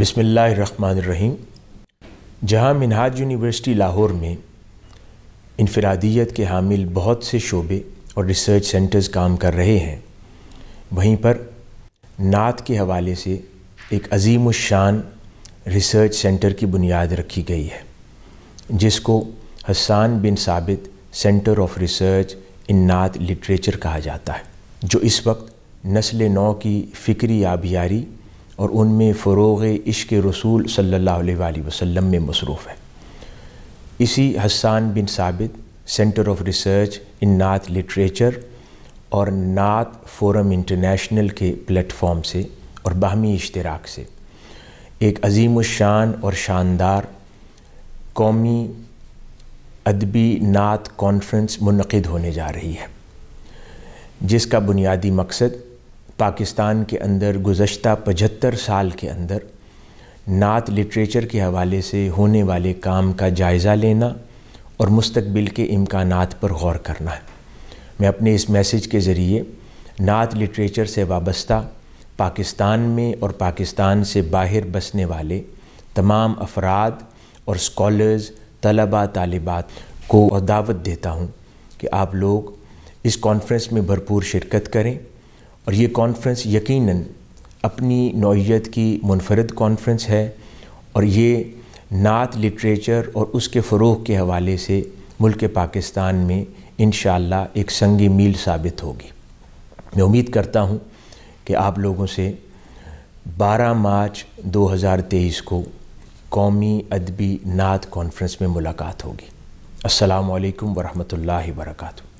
बसमीम जहाँ मिनहाज यूनिवर्सिटी लाहौर में इनफरादियत के हामिल बहुत से शोबे और रिसर्च सेंटर्स काम कर रहे हैं वहीं पर नात के हवाले से एक अजीम शान रिसर्च सेंटर की बुनियाद रखी गई है जिसको हसान बिन साबित सेंटर ऑफ रिसर्च इन नात लिटरेचर कहा जाता है जो इस वक्त नस्ल नौ की फ़िक्री आबियारी और उनमें फ़रोग इश्क रसूल सल्ला वसम में मसरूफ़ है इसी हसान बिन साबित सेंटर ऑफ़ रिसर्च इन नात लिटरेचर और नात फोरम इंटरनेशनल के प्लेटफॉर्म से और बाहमी इश्तराक से एक अजीम शान और शानदार कौमी अदबी नात कॉन्फ्रेंस मनद होने जा रही है जिसका बुनियादी मकसद पाकिस्तान के अंदर गुज्त पचहत्तर साल के अंदर नात लिटरेचर के हवाले से होने वाले काम का जायज़ा लेना और मुस्तबिल के इम्कान पर गौर करना है मैं अपने इस मैसेज के ज़रिए नात लिटरेचर से वाबस्ता पाकिस्तान में और पाकिस्तान से बाहर बसने वाले तमाम अफराद और स्कॉलर्स तलबा तलबात को दावत देता हूँ कि आप लोग इस कॉन्फ्रेंस में भरपूर शिरकत करें और ये कॉन्फ्रेंस यकीनन अपनी नौीयत की मुनफरद कॉन्फ्रेंस है और ये नात लिटरेचर और उसके फ़रोग के हवाले से मुल्क पाकिस्तान में इन एक संगी मील साबित होगी मैं उम्मीद करता हूँ कि आप लोगों से 12 मार्च 2023 को कौमी अदबी नात कॉन्फ्रेंस में मुलाकात होगी असलकम वरहमल वर्का